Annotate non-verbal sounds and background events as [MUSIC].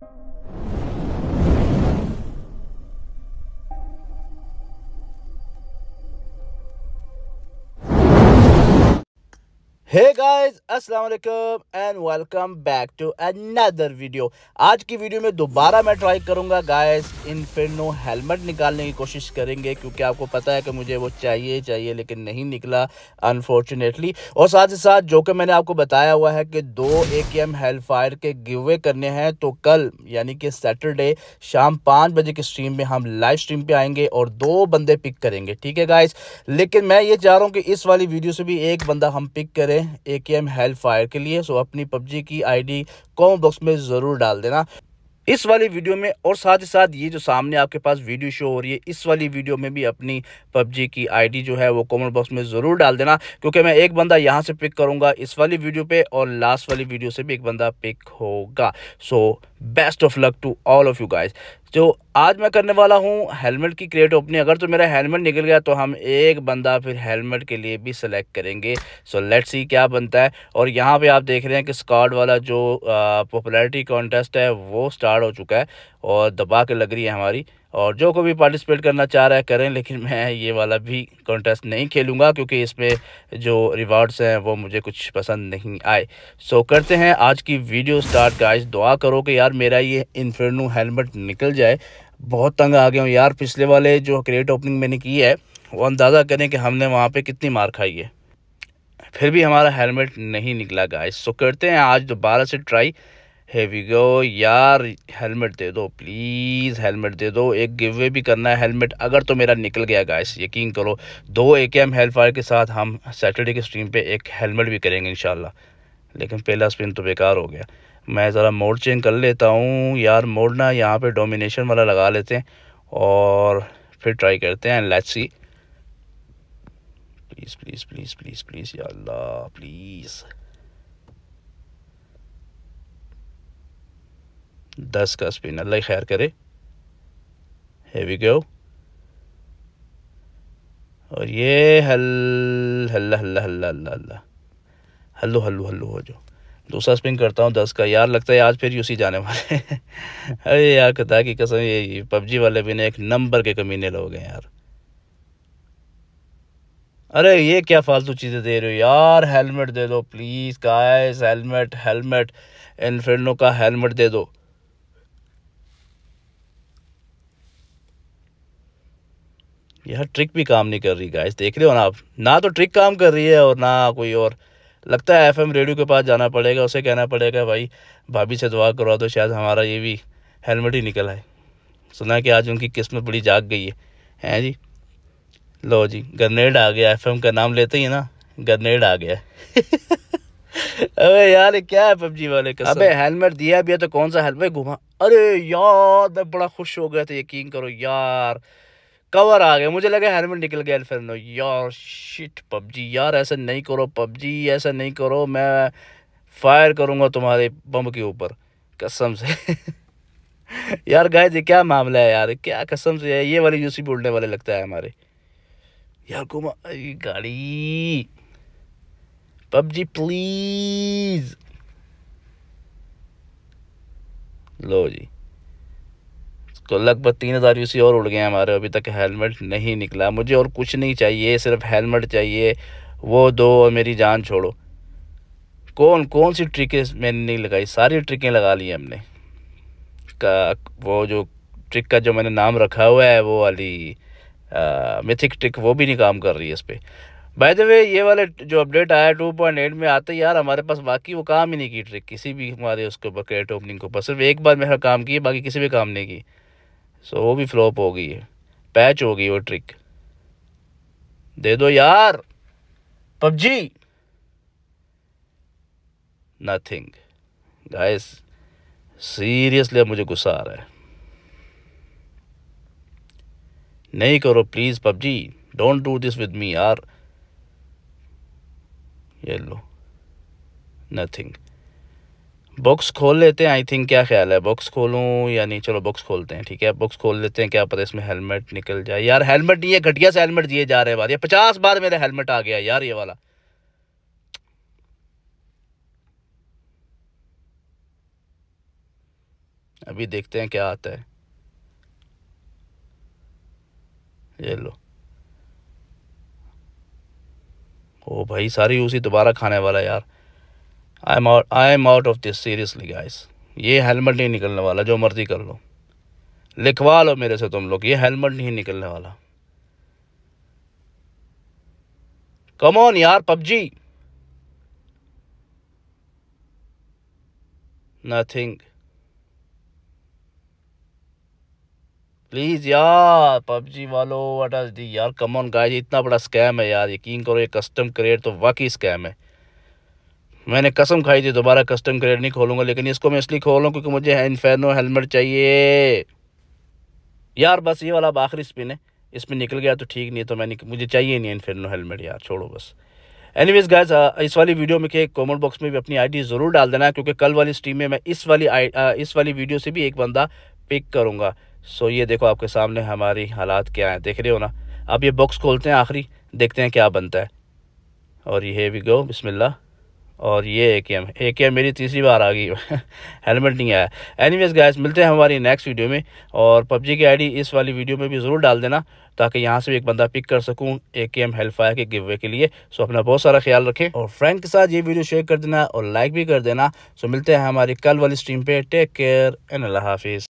Thank you. Hey guys अस्सलाम वालेकुम and welcome back to another video आज की वीडियो में दोबारा मैं ट्राई करूंगा गाइस इनफिनो हेलमेट निकालने की कोशिश करेंगे क्योंकि आपको पता है कि मुझे वो चाहिए चाहिए लेकिन नहीं निकला अनफॉर्चुनेटली और साथ ही साथ जो कि मैंने आपको बताया हुआ है कि दो ए के एम हेल्फायर के गिवे करने हैं तो कल यानी कि सैटरडे शाम पाँच बजे की स्ट्रीम में हम लाइव स्ट्रीम पर आएंगे और दो बंदे पिक करेंगे ठीक है गाइज लेकिन मैं ये चाह रहा हूँ कि इस वाली वीडियो से भी एक बंदा हम पिक करें करें ए के एम हेल्प फायर के लिए सो अपनी पबजी की आईडी कॉमेंट बॉक्स में ज़रूर डाल देना इस वाली वीडियो में और साथ ही साथ ये जो सामने आपके पास वीडियो शो हो रही है इस वाली वीडियो में भी अपनी पबजी की आईडी जो है वो कमेंट बॉक्स में ज़रूर डाल देना क्योंकि मैं एक बंदा यहाँ से पिक करूँगा इस वाली वीडियो पे और लास्ट वाली वीडियो से भी एक बंदा पिक होगा so best of luck to all of you guys जो आज मैं करने वाला हूँ हेलमेट की क्रिएट ओपनिंग अगर तो मेरा हेलमेट निकल गया तो हम एक बंदा फिर हेलमेट के लिए भी सिलेक्ट करेंगे सो लेट सी क्या बनता है और यहाँ पे आप देख रहे हैं कि स्कॉट वाला जो पॉपुलैरिटी कॉन्टेस्ट है वो स्टार्ट हो चुका है और दबा के लग रही है हमारी और जो को भी पार्टिसिपेट करना चाह रहा है करें लेकिन मैं ये वाला भी कॉन्टेस्ट नहीं खेलूँगा क्योंकि इसमें जो रिवार्ड्स हैं वो मुझे कुछ पसंद नहीं आए सो करते हैं आज की वीडियो स्टार्ट का आज दुआ करो कि यार मेरा ये इन्फेनो हेलमेट निकल जाए बहुत तंग आ गया हूँ यार पिछले वाले जो क्रिएट ओपनिंग मैंने की है वो अंदाज़ा करें कि हमने वहाँ पे कितनी मार खाई है फिर भी हमारा हेलमेट नहीं निकला गाइस सो करते हैं आज दोबारा से ट्राई हैवी गो यार हेलमेट दे दो प्लीज़ हेलमेट दे दो एक गिव वे भी करना है हेलमेट अगर तो मेरा निकल गया गाइस यकीन करो दो ए के एम हेल्पफायर के साथ हम सैटरडे के स्ट्रीम पर एक हेलमेट भी करेंगे इन लेकिन पहला स्पिन तो बेकार हो गया मैं ज़रा मोड चेंज कर लेता हूँ यार मोड ना यहाँ पे डोमिनेशन वाला लगा लेते हैं और फिर ट्राई करते हैं let's see please please please please please या अल्लाह प्लीज़ दस का स्पिन अल्लाह खैर करे हैवी गो और ये हल हल्ला हल्ला हल्ला हल्ला हल्ला हल्लो हल्लो हल्लो हो जाओ दूसरा स्पिन करता हूँ दस का यार लगता है आज फिर यूसी जाने वाले [LAUGHS] अरे यार कता की कसम ये पबजी वाले भी ने एक नंबर के कमीने लोग हैं यार अरे ये क्या फालतू चीज़ें दे रहे हो यार हेलमेट दे दो प्लीज़ गाइस हेलमेट हेलमेट इनफिनो का हेलमेट दे दो यार ट्रिक भी काम नहीं कर रही गाइस देख रहे हो ना आप ना तो ट्रिक काम कर रही है और ना कोई और लगता है एफएम रेडियो के पास जाना पड़ेगा उसे कहना पड़ेगा भाई भाभी से दुआ करवा दो शायद हमारा ये भी हेलमेट ही निकल आए सुना कि आज उनकी किस्मत बड़ी जाग गई है हैं जी लो जी ग्रनेड आ गया एफएम का नाम लेते ही ना ग्रनेड आ गया [LAUGHS] अबे यार क्या है पबजी वाले का अबे हेलमेट दिया भी है तो कौन सा हेलमेट घुमा अरे यार मैं बड़ा खुश हो गया था यकीन करो यार कवर आ गया मुझे लगा हेलमेट निकल गया फिर यार शिट पबजी यार ऐसा नहीं करो पबजी ऐसा नहीं करो मैं फायर करूँगा तुम्हारे बम के ऊपर कसम से [LAUGHS] यार गाय जी क्या मामला है यार क्या कसम से है ये वाली यूसी बोलने उड़ने वाले लगता है हमारे यार कुमा गाड़ी पबजी प्लीज़ लो जी तो लगभग तीन हज़ार यू और उड़ गए हमारे अभी तक हेलमेट नहीं निकला मुझे और कुछ नहीं चाहिए सिर्फ हेलमेट चाहिए वो दो और मेरी जान छोड़ो कौन कौन सी ट्रिकें मैंने नहीं लगाई सारी ट्रिकें लगा ली हमने का वो जो ट्रिक का जो मैंने नाम रखा हुआ है वो वाली मिथिक ट्रिक वो भी नहीं काम कर रही है इस पर बाय द वे ये वाले जो अपडेट आया टू पॉइंट एट में आते यार हमारे पास बाकी वो काम ही नहीं की ट्रिक किसी भी हमारे उसके ऊपर क्रेट ओपनिंग के ऊपर सिर्फ एक बार मेरा काम किया बाकी किसी भी काम नहीं की सो वो भी फ्लॉप हो गई है पैच हो गई वो ट्रिक दे दो यार पबजी नथिंग गाइस सीरियसली अब मुझे गुस्सा आ रहा है नहीं करो please PUBG don't do this with me यार ये लो नथिंग बॉक्स खोल लेते हैं आई थिंक क्या ख्याल है बॉक्स खोलूं या नहीं चलो बॉक्स खोलते हैं ठीक है बॉक्स खोल लेते हैं क्या पता इसमें हेलमेट निकल जाए यार हेलमेट नहीं है घटिया से हेलमेट दिए जा रहे हैं बार ये पचास बार मेरा हेलमेट आ गया यार ये वाला अभी देखते हैं क्या आता है ये लो ओ भाई सारी उसी दोबारा खाने वाला यार I am out I am out of this seriously guys ये हेलमेट नहीं निकलने वाला जो मर्जी कर लो लिखवा लो मेरे से तुम लोग ये हेलमेट नहीं निकलने वाला कम ऑन यार पबजी नथिंग प्लीज़ यार पबजी वालों वट आज दी यार कम ऑन गाइस इतना बड़ा स्कैम है यार यकीन करो ये कस्टम क्रिएट तो वाकई स्कैम है मैंने कसम खाई थी दोबारा कस्टम क्रेड नहीं खोलूंगा लेकिन इसको मैं इसलिए खोलूँ क्योंकि मुझे इनफेनो हेलमेट चाहिए यार बस ये वाला अब आखिरी स्पिन है इसमें निकल गया तो ठीक नहीं तो मैं मुझे चाहिए नहीं इन्फेनो हेलमेट यार छोड़ो बस एनीवेज गाइज इस वाली वीडियो में के कमेंट बॉक्स में भी अपनी आईडी ज़रूर डाल देना क्योंकि कल वाली स्ट्रीम में मैं इस वाली आई इस वाली वीडियो से भी एक बंदा पिक करूँगा सो ये देखो आपके सामने हमारी हालात क्या हैं देख रहे हो ना अब ये बॉक्स खोलते हैं आखिरी देखते हैं क्या बनता है और ये वी गो बिस्मिल्लाह और ये ए के एम ए के एम मेरी तीसरी बार आ गई हेलमेट [LAUGHS] नहीं आया एनीवेज गैस मिलते हैं हमारी नेक्स्ट वीडियो में और पबजी की आईडी इस वाली वीडियो में भी ज़रूर डाल देना ताकि यहाँ से भी एक बंदा पिक कर सकूँ ए के एम हेल्फायर के गिवे के लिए सो अपना बहुत सारा ख्याल रखें और फ्रेंड के साथ ये वीडियो शेयर कर देना और लाइक भी कर देना सो मिलते हैं हमारी कल वाली स्ट्रीम पर टेक केयर एंड अल्लाह हाफिज़